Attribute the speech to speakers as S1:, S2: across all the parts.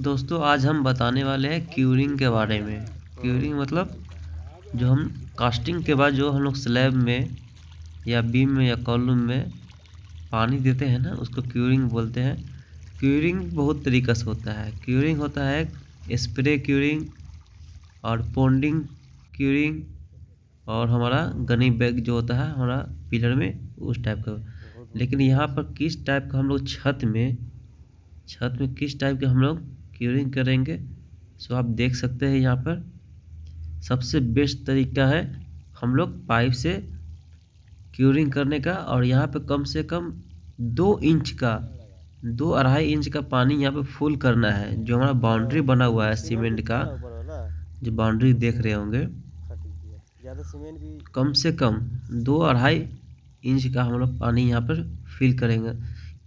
S1: दोस्तों आज हम बताने वाले हैं क्यूरिंग के बारे में क्यूरिंग मतलब जो हम कास्टिंग के बाद जो हम लोग स्लैब में या बीम में या कॉलम में पानी देते हैं ना उसको क्यूरिंग बोलते हैं क्यूरिंग बहुत तरीक़े से होता है क्यूरिंग होता है स्प्रे क्यूरिंग और पोंडिंग क्यूरिंग और हमारा गनी बैग जो होता है हमारा पिलर में उस टाइप का लेकिन यहाँ पर किस टाइप का हम लोग छत में छत में किस टाइप के हम लोग क्यूरिंग करेंगे सो आप देख सकते हैं यहाँ पर सबसे बेस्ट तरीका है हम लोग पाइप से क्यूरिंग करने का और यहाँ पे कम से कम दो इंच का दो अढ़ाई इंच का पानी यहाँ पे फुल करना है जो हमारा बाउंड्री बना हुआ है सीमेंट का जो बाउंड्री देख रहे होंगे कम से कम दो अढ़ाई इंच का हम लोग पानी यहाँ पर फिल करेंगे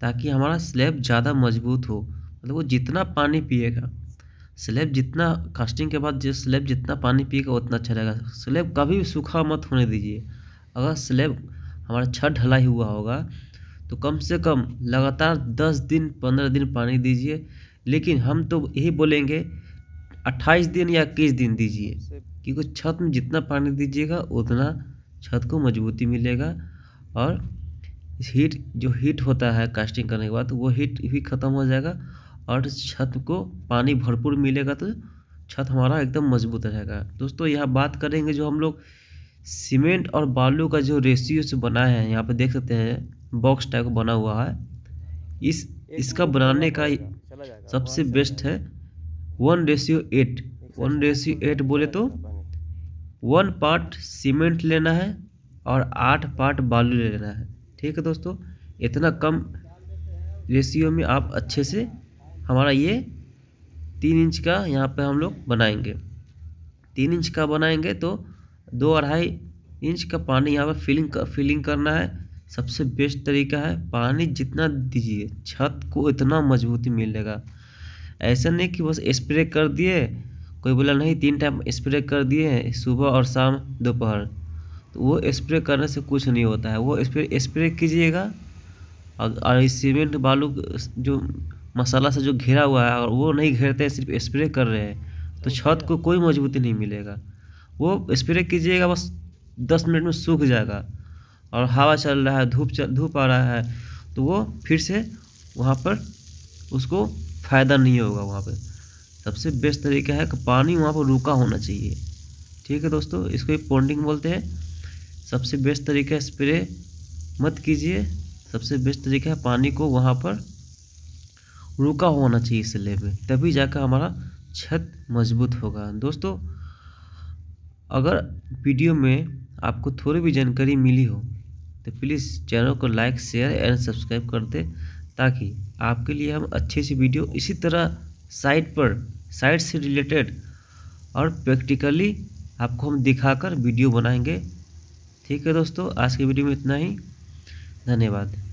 S1: ताकि हमारा स्लेब ज़्यादा मजबूत हो मतलब वो जितना पानी पिएगा स्लेब जितना कास्टिंग के बाद जो स्लेब जितना पानी पिएगा उतना अच्छा रहेगा स्लेब कभी भी सूखा मत होने दीजिए अगर स्लेब हमारा छत ढलाई हुआ होगा तो कम से कम लगातार दस दिन पंद्रह दिन पानी दीजिए लेकिन हम तो यही बोलेंगे अट्ठाईस दिन या इक्कीस दिन दीजिए क्योंकि छत में जितना पानी दीजिएगा उतना छत को मजबूती मिलेगा और हीट जो हीट होता है कास्टिंग करने के बाद वो हीट भी ख़त्म हो जाएगा और छत को पानी भरपूर मिलेगा तो छत हमारा एकदम मजबूत रहेगा दोस्तों यह बात करेंगे जो हम लोग सीमेंट और बालू का जो रेशियो से बनाए हैं यहाँ पे देख सकते हैं बॉक्स टाइप बना हुआ है इस इसका बनाने का सबसे बेस्ट है one ratio eight one ratio eight बोले तो वन पार्ट सीमेंट लेना है और आठ पार्ट बालू लेना है ठीक है दोस्तों इतना कम रेशियो में आप अच्छे से हमारा ये तीन इंच का यहाँ पे हम लोग बनाएंगे तीन इंच का बनाएंगे तो दो अढ़ाई इंच का पानी यहाँ पे फिलिंग कर, फिलिंग करना है सबसे बेस्ट तरीका है पानी जितना दीजिए छत को इतना मजबूती मिलेगा ऐसा नहीं कि बस स्प्रे कर दिए कोई बोला नहीं तीन टाइम स्प्रे कर दिए सुबह और शाम दोपहर तो वो स्प्रे करने से कुछ नहीं होता है वो स्प्रे स्प्रे कीजिएगा और सीमेंट बालू जो मसाला से जो घिरा हुआ है और वो नहीं घेरते हैं सिर्फ स्प्रे कर रहे हैं तो छत को कोई मजबूती नहीं मिलेगा वो स्प्रे कीजिएगा बस दस मिनट में सूख जाएगा और हवा चल रहा है धूप चल धूप आ रहा है तो वो फिर से वहाँ पर उसको फ़ायदा नहीं होगा वहाँ पर सबसे बेस्ट तरीका है कि पानी वहाँ पर रुका होना चाहिए ठीक है दोस्तों इसको एक पॉन्डिंग बोलते हैं सबसे बेस्ट तरीका स्प्रे मत कीजिए सबसे बेस्ट तरीका है पानी को वहाँ पर रुका होना चाहिए सिले में तभी जाकर हमारा छत मजबूत होगा दोस्तों अगर वीडियो में आपको थोड़ी भी जानकारी मिली हो तो प्लीज़ चैनल को लाइक शेयर एंड सब्सक्राइब कर दें ताकि आपके लिए हम अच्छे से वीडियो इसी तरह साइट पर साइट से रिलेटेड और प्रैक्टिकली आपको हम दिखाकर वीडियो बनाएंगे ठीक है दोस्तों आज के वीडियो में इतना ही धन्यवाद